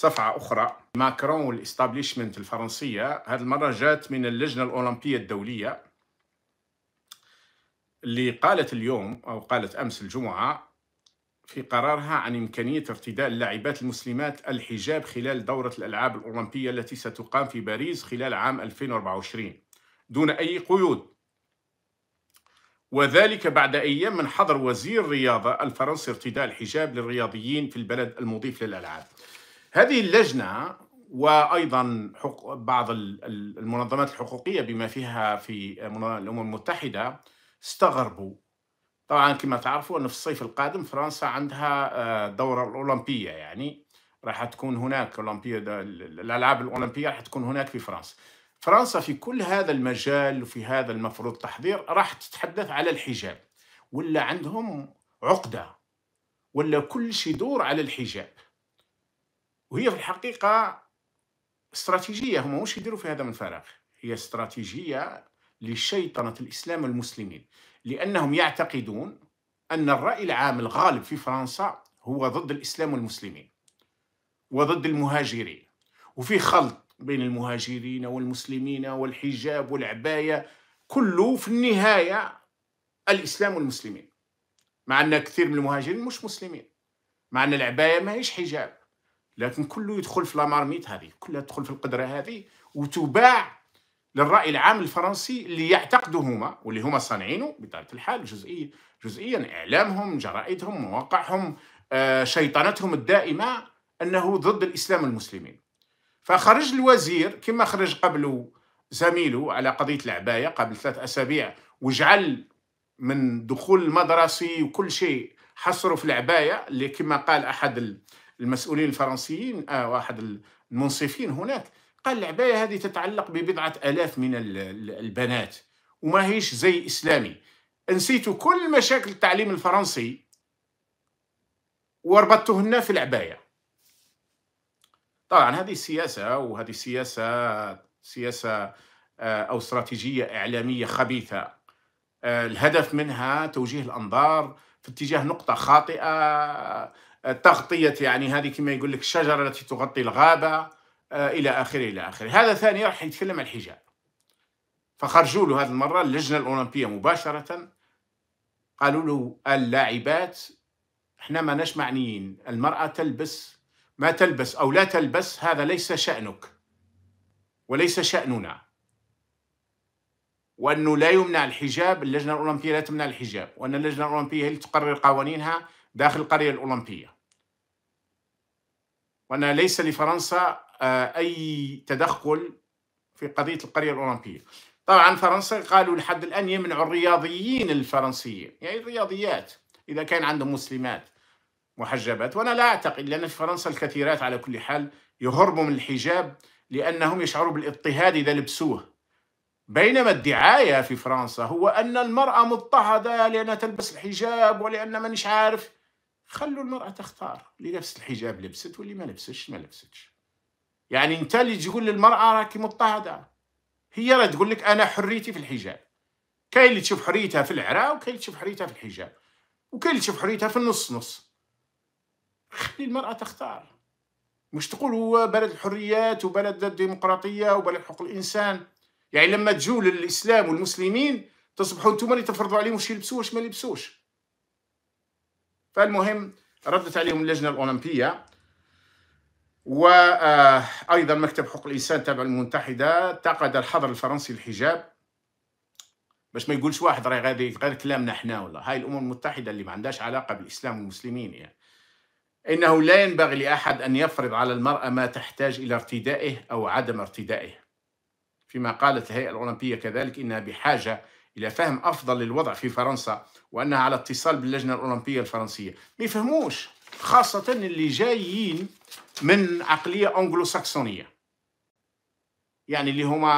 صفعة أخرى ماكرون والاستابليشمنت الفرنسية هذه المرة جات من اللجنة الأولمبية الدولية اللي قالت اليوم أو قالت أمس الجمعة في قرارها عن إمكانية ارتداء اللاعبات المسلمات الحجاب خلال دورة الألعاب الأولمبية التي ستقام في باريس خلال عام 2024 دون أي قيود وذلك بعد أيام من حظر وزير الرياضة الفرنسي ارتداء الحجاب للرياضيين في البلد المضيف للألعاب هذه اللجنه وايضا بعض المنظمات الحقوقيه بما فيها في الامم المتحده استغربوا طبعا كما تعرفوا انه في الصيف القادم فرنسا عندها آه، دوره الاولمبيه يعني راح تكون هناك اولمبيه الالعاب الاولمبيه راح تكون هناك في فرنسا فرنسا في كل هذا المجال وفي هذا المفروض تحضير راح تتحدث على الحجاب ولا عندهم عقده ولا كل شيء يدور على الحجاب وهي في الحقيقة استراتيجية هما واش يديروا في هذا من فراغ هي استراتيجية لشيطنة الإسلام والمسلمين لأنهم يعتقدون أن الرأي العام الغالب في فرنسا هو ضد الإسلام والمسلمين وضد المهاجرين وفي خلط بين المهاجرين والمسلمين والحجاب والعباية كله في النهاية الإسلام والمسلمين مع أن كثير من المهاجرين مش مسلمين مع أن العباية ما هيش حجاب لكن كله يدخل في لامارميت هذه كلها تدخل في القدره هذه وتباع للراي العام الفرنسي اللي يعتقدوا هما واللي هما صانعينه بطبيعه الحال جزئيا جزئيا اعلامهم جرائدهم مواقعهم آه، شيطنتهم الدائمه انه ضد الاسلام المسلمين فخرج الوزير كما خرج قبله زميله على قضيه العبايه قبل ثلاث اسابيع وجعل من دخول المدرسي وكل شيء حصروا في العبايه اللي كما قال احد المسؤولين الفرنسيين آه واحد المنصفين هناك قال العباية هذه تتعلق ببضعة آلاف من البنات وما هيش زي إسلامي نسيت كل مشاكل التعليم الفرنسي وربطتهن في العباية طبعا هذه سياسة وهذه سياسة سياسة آه، أو استراتيجية إعلامية خبيثة آه، الهدف منها توجيه الأنظار في اتجاه نقطة خاطئة تغطية يعني هذه كما يقول لك الشجرة التي تغطي الغابة آه، إلى آخره إلى آخره هذا ثاني راح يتكلم عن الحجاب فخرجوا له هذه المرة اللجنة الأولمبية مباشرة قالوا له اللاعبات احنا ما نش معنيين المرأة تلبس ما تلبس أو لا تلبس هذا ليس شأنك وليس شأننا وأنه لا يمنع الحجاب اللجنة الأولمبية لا تمنع الحجاب وأن اللجنة الأولمبية هي اللي تقرر قوانينها داخل القرية الأولمبية وأنا ليس لفرنسا آه، أي تدخل في قضية القرية الأولمبية طبعا فرنسا قالوا لحد الآن يمنعوا الرياضيين الفرنسيين يعني الرياضيات إذا كان عندهم مسلمات محجبات وأنا لا أعتقد لأن في فرنسا الكثيرات على كل حال يهربوا من الحجاب لأنهم يشعروا بالاضطهاد إذا لبسوه بينما الدعاية في فرنسا هو أن المرأة مضطهدة لأنها تلبس الحجاب ولأن من عارف خلوا المرأة تختار اللي لبست الحجاب لبست واللي ما لبستش ما لبستش يعني انت اللي تقول للمرأة راكي مضطهدة هي راه تقول لك انا حريتي في الحجاب كاين اللي تشوف حريتها في العراء وكاين اللي تشوف حريتها في الحجاب وكاين اللي تشوف حريتها في النص نص خلي المرأة تختار مش تقول هو بلد الحريات وبلد الديمقراطية وبلد حقوق الإنسان يعني لما تجوا للإسلام والمسلمين تصبحوا انتم اللي تفرضوا عليهم واش يلبسوا واش ما يلبسوش فالمهم ردت عليهم اللجنة الأولمبية وأيضا آه، مكتب حقوق الإنسان تابع المتحدة انتقد الحظر الفرنسي الحجاب باش ما يقولش واحد راي غادي غير كلامنا احنا ولا هاي الأمم المتحدة اللي ما عندهاش علاقة بالإسلام والمسلمين يعني إنه لا ينبغي لأحد أن يفرض على المرأة ما تحتاج إلى ارتدائه أو عدم ارتدائه فيما قالت الهيئة الأولمبية كذلك إنها بحاجة الى فهم افضل للوضع في فرنسا وانها على اتصال باللجنه الاولمبيه الفرنسيه ما يفهموش خاصه اللي جايين من عقليه انجلو ساكسونيه يعني اللي هما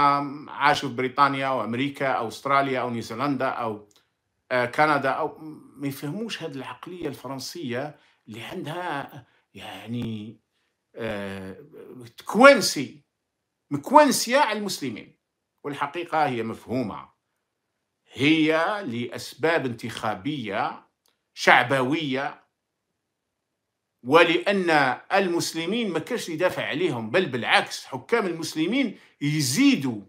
عاشوا في بريطانيا وامريكا او استراليا او نيوزيلندا او آه، كندا او ما يفهموش هذه العقليه الفرنسيه اللي عندها يعني آه، كوينسي مكوينسيا على المسلمين والحقيقه هي مفهومه هي لأسباب انتخابية شعبوية ولأن المسلمين ما كانش يدافع عليهم بل بالعكس حكام المسلمين يزيدوا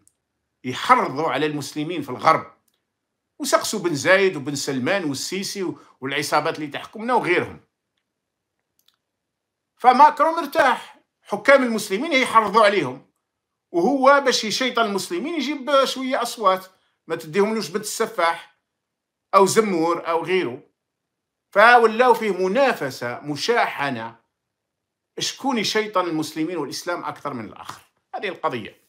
يحرضوا على المسلمين في الغرب وسقسوا بن زايد وبن سلمان والسيسي والعصابات اللي تحكمنا وغيرهم فماكرون مرتاح حكام المسلمين يحرضوا عليهم وهو باش يشيطن المسلمين يجيب شويه اصوات ما تديهملوش بنت السفاح او زمور او غيره فولاو فيه منافسه مشاحنه شكون شيطان المسلمين والاسلام اكثر من الاخر هذه القضيه